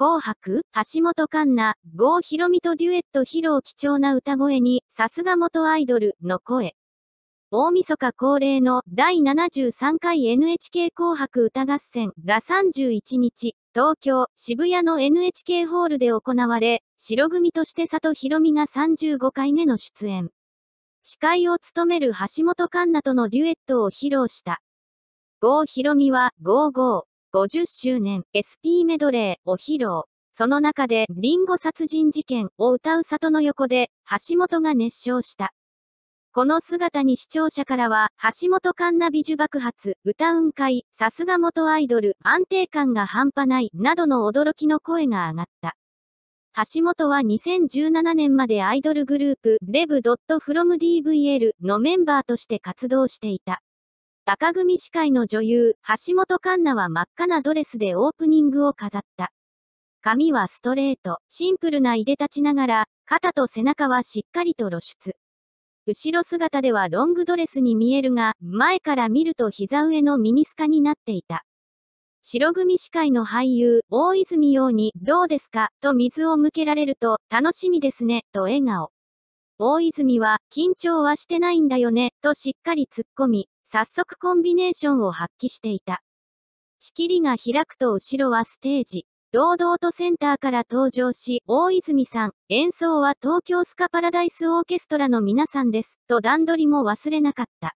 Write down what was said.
紅白、橋本環奈、郷ひろみとデュエット披露貴重な歌声に、さすが元アイドルの声。大晦日恒例の第73回 NHK 紅白歌合戦が31日、東京、渋谷の NHK ホールで行われ、白組として里ひろみが35回目の出演。司会を務める橋本環奈とのデュエットを披露した。郷ひろみは、ゴーゴー。50周年 SP メドレーを披露。その中で、リンゴ殺人事件を歌う里の横で、橋本が熱唱した。この姿に視聴者からは、橋本環奈美女爆発、歌うんかい、さすが元アイドル、安定感が半端ない、などの驚きの声が上がった。橋本は2017年までアイドルグループ、レブ .fromdvl のメンバーとして活動していた。赤組司会の女優、橋本環奈は真っ赤なドレスでオープニングを飾った。髪はストレート、シンプルないでたちながら、肩と背中はしっかりと露出。後ろ姿ではロングドレスに見えるが、前から見ると膝上のミニスカになっていた。白組司会の俳優、大泉洋に、どうですかと水を向けられると、楽しみですね、と笑顔。大泉は、緊張はしてないんだよね、としっかり突っ込み、早速コンビネーションを発揮していた。仕切りが開くと後ろはステージ。堂々とセンターから登場し、大泉さん、演奏は東京スカパラダイスオーケストラの皆さんです、と段取りも忘れなかった。